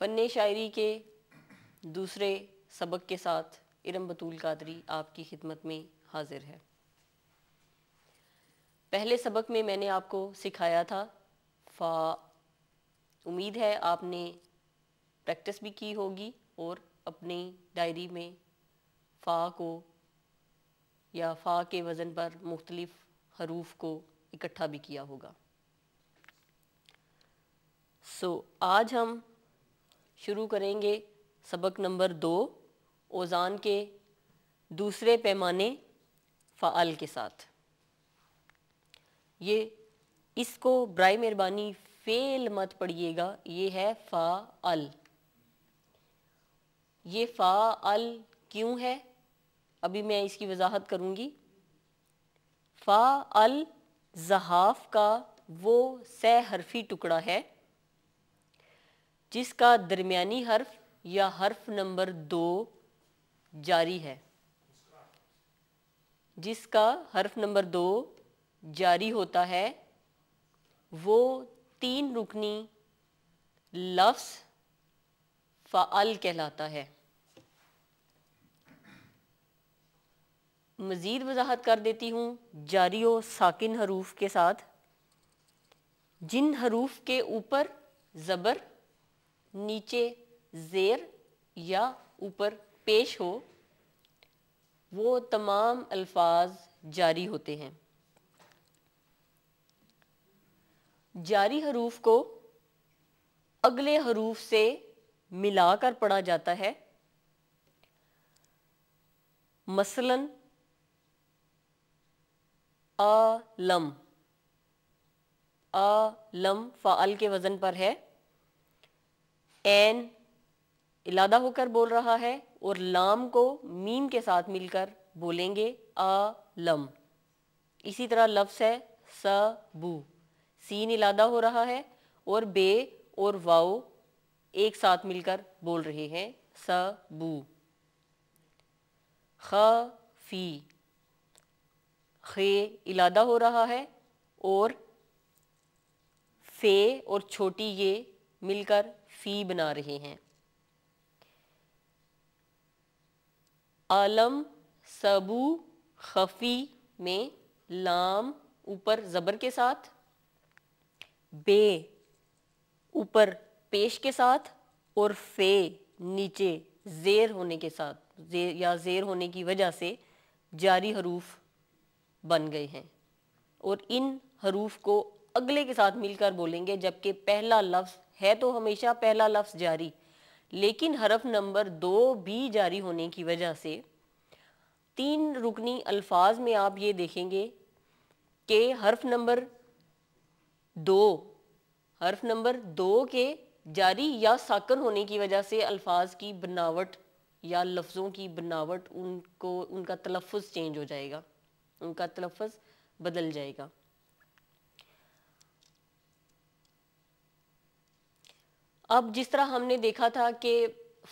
फ़न शायरी के दूसरे सबक के साथ इरम बतूल कादरी आपकी खिदमत में हाजिर है पहले सबक में मैंने आपको सिखाया था फा उम्मीद है आपने प्रैक्टिस भी की होगी और अपनी डायरी में फ़ा को या फ़ा के वज़न पर मुख्तलिफ़ हरूफ को इकट्ठा भी किया होगा सो so, आज हम शुरू करेंगे सबक नंबर दो ओज़ान के दूसरे पैमाने फ़ाल के साथ ये इसको ब्राय मेहरबानी फेल मत पढ़िएगा ये है अल ये फा अल क्यों है अभी मैं इसकी वजाहत करूँगी अल जहाफ़ का वो सह हरफी टुकड़ा है जिसका दरमियानी हर्फ या हर्फ नंबर दो जारी है जिसका हर्फ नंबर दो जारी होता है वो तीन रुकनी लफ्स फ़ाल कहलाता है मज़ीद वजाहत कर देती हूँ जारी व साकििन हरूफ के साथ जिन हरूफ के ऊपर ज़बर नीचे ज़ेर या ऊपर पेश हो वो तमाम अल्फाज जारी होते हैं जारी हरूफ को अगले हरूफ से मिलाकर पढ़ा जाता है मसलन आलम आलम फ़ाल के वज़न पर है एन इलादा होकर बोल रहा है और लाम को मीम के साथ मिलकर बोलेंगे आ लम इसी तरह लफ्स है सबू सीन इलादा हो रहा है और बे और वाओ एक साथ मिलकर बोल रहे हैं सबू ख फी खे इलादा हो रहा है और फे और छोटी ये मिलकर फ़ी बना रहे हैं आलम सबू खफी में लाम ऊपर ज़बर के साथ बे ऊपर पेश के साथ और फे नीचे ज़ेर होने के साथ जेर या ज़ेर होने की वजह से जारी हरूफ बन गए हैं और इन हरूफ को अगले के साथ मिलकर बोलेंगे जबकि पहला लफ्ज़ है तो हमेशा पहला लफ्ज़ जारी लेकिन हरफ नंबर दो भी जारी होने की वजह से तीन रुकनी अल्फाज में आप ये देखेंगे कि हरफ नंबर दो हरफ नंबर दो के जारी या साकन होने की वजह से अल्फाज की बनावट या लफ्ज़ों की बनावट उनको उनका तलफ़ चेंज हो जाएगा उनका तलफ़ बदल जाएगा अब जिस तरह हमने देखा था कि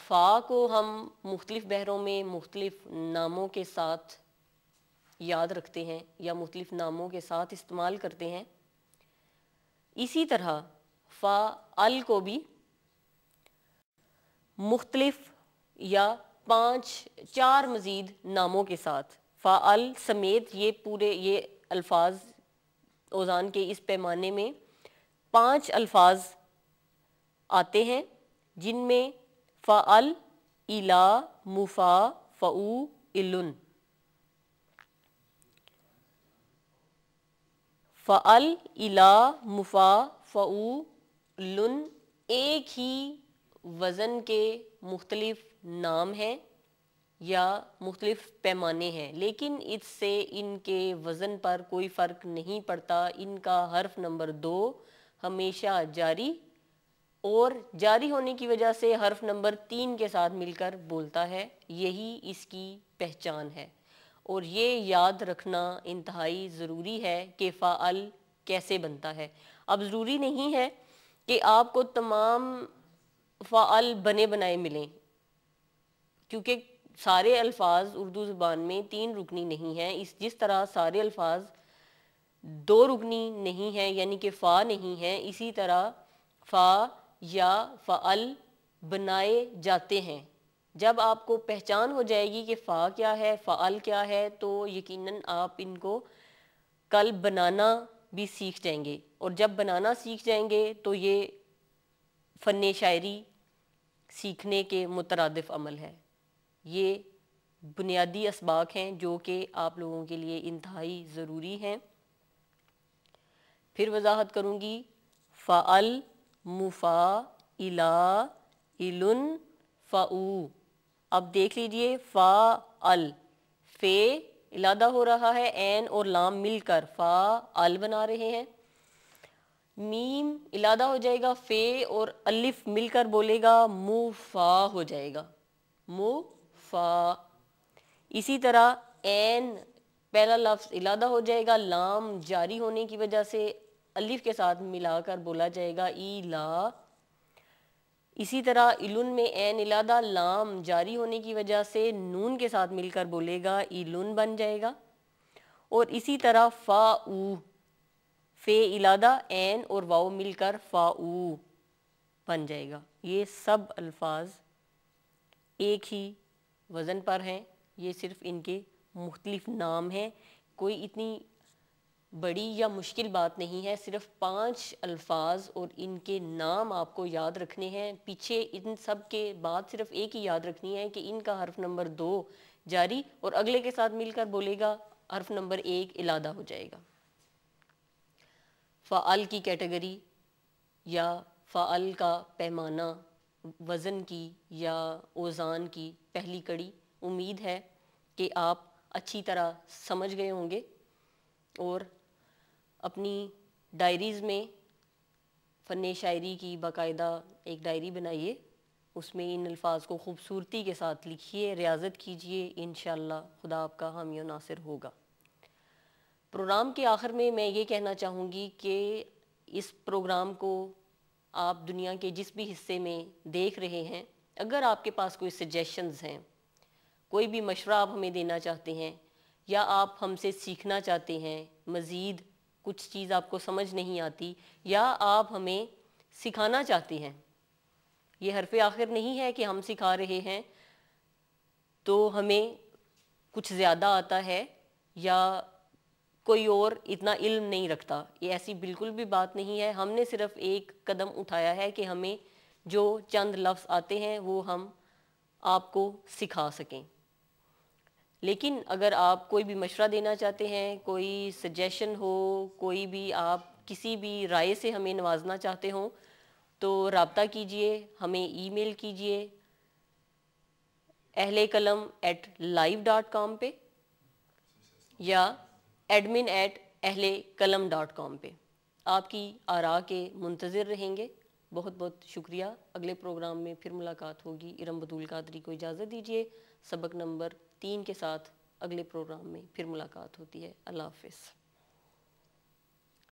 फ़ा को हम मुख्तलिफ़ बहरों में मुख्तलिफ़ नामों के साथ याद रखते हैं या मुख्तलिफ़ नामों के साथ इस्तेमाल करते हैं इसी तरह फ़ा अल को भी मुख्तलिफ़ या पाँच चार मज़ीद नामों के साथ फ़ा अल समेत ये पूरे ये अल्फाज ओज़ान के इस पैमाने में पाँच अल्फाज आते हैं जिनमें फ़ल इला मुफा फ़ऊ इलुन फ़ल इला मुफा फ़ऊ लुन एक ही वज़न के मुख्तलिफ नाम हैं या मुख्तलिफ पैमाने हैं लेकिन इससे इनके वज़न पर कोई फ़र्क नहीं पड़ता इनका हर्फ नंबर दो हमेशा जारी और जारी होने की वजह से हर्फ नंबर तीन के साथ मिलकर बोलता है यही इसकी पहचान है और ये याद रखना इंतहाई ज़रूरी है कि फ़ाल कैसे बनता है अब ज़रूरी नहीं है कि आपको तमाम फ़ाल बने बनाए मिलें क्योंकि सारे अल्फाज उर्दू ज़बान में तीन रुकनी नहीं हैं इस जिस तरह सारे अल्फाज दो रुकनी नहीं हैं यानी कि फ़ा नहीं है इसी तरह फ़ा या फ़ल बनाए जाते हैं जब आपको पहचान हो जाएगी कि फ़ा क्या है फ़ल क्या है तो यकीनन आप इनको कल बनाना भी सीख जाएंगे और जब बनाना सीख जाएंगे तो ये फ़न शायरी सीखने के मुतरदफ़ अमल है ये बुनियादी इसबाक हैं जो कि आप लोगों के लिए इंतहाई ज़रूरी हैं फिर वजाहत करूँगी फ़ल मुफा इला इलुन फ़ाऊ अब देख लीजिए फ़ा अल फे इलादा हो रहा है एन और लाम मिलकर फ़ा अल बना रहे हैं मीम इलादा हो जाएगा फे और अलिफ मिलकर बोलेगा मुफा हो जाएगा मुफा इसी तरह एन पहला लफ्ज़ इलादा हो जाएगा लाम जारी होने की वजह से अलिफ के साथ मिलाकर बोला जाएगा ई ला इसी तरह इलुन में एन इलादा लाम जारी होने की वजह से नून के साथ मिलकर बोलेगा इलुन बन जाएगा और इसी तरह फ़ा ऊ फे इलादा एन और वाओ मिलकर फ़ा ऊ बन जाएगा ये सब अल्फाज एक ही वज़न पर हैं ये सिर्फ इनके मुख्तलिफ नाम हैं कोई इतनी बड़ी या मुश्किल बात नहीं है सिर्फ पांच अल्फाज और इनके नाम आपको याद रखने हैं पीछे इन सब के बाद सिर्फ एक ही याद रखनी है कि इनका हर्फ नंबर दो जारी और अगले के साथ मिलकर बोलेगा हर्फ नंबर एक इलादा हो जाएगा फ़ाल की कैटेगरी या फ़ाल का पैमाना वज़न की या ओज़ान की पहली कड़ी उम्मीद है कि आप अच्छी तरह समझ गए होंगे और अपनी डायरीज़ में फ़न शायरी की बाकायदा एक डायरी बनाइए उसमें इन अल्फाज को खूबसूरती के साथ लिखिए रियाजत कीजिए इन खुदा आपका हामी नासिर होगा प्रोग्राम के आखिर में मैं ये कहना चाहूँगी कि इस प्रोग्राम को आप दुनिया के जिस भी हिस्से में देख रहे हैं अगर आपके पास कोई सजेशंस हैं कोई भी मशवरा आप हमें देना चाहते हैं या आप हमसे सीखना चाहते हैं मज़ीद कुछ चीज़ आपको समझ नहीं आती या आप हमें सिखाना चाहते हैं ये हरफ आखिर नहीं है कि हम सिखा रहे हैं तो हमें कुछ ज़्यादा आता है या कोई और इतना इल्म नहीं रखता ये ऐसी बिल्कुल भी बात नहीं है हमने सिर्फ़ एक कदम उठाया है कि हमें जो चंद लफ्ज़ आते हैं वो हम आपको सिखा सकें लेकिन अगर आप कोई भी मशवरा देना चाहते हैं कोई सजेशन हो कोई भी आप किसी भी राय से हमें नवाजना चाहते हों तो रबता कीजिए हमें ईमेल कीजिए अहल कलम एट लाइव डॉट कॉम पर या एडमिन एट अहल कलम डॉट कॉम पर आपकी आरा के मुंतज़र रहेंगे बहुत बहुत शुक्रिया अगले प्रोग्राम में फिर मुलाकात होगी इरम बदुल कादरी को इजाज़त दीजिए सबक नंबर तीन के साथ अगले प्रोग्राम में फिर मुलाकात होती है अल्लाह हाफिज़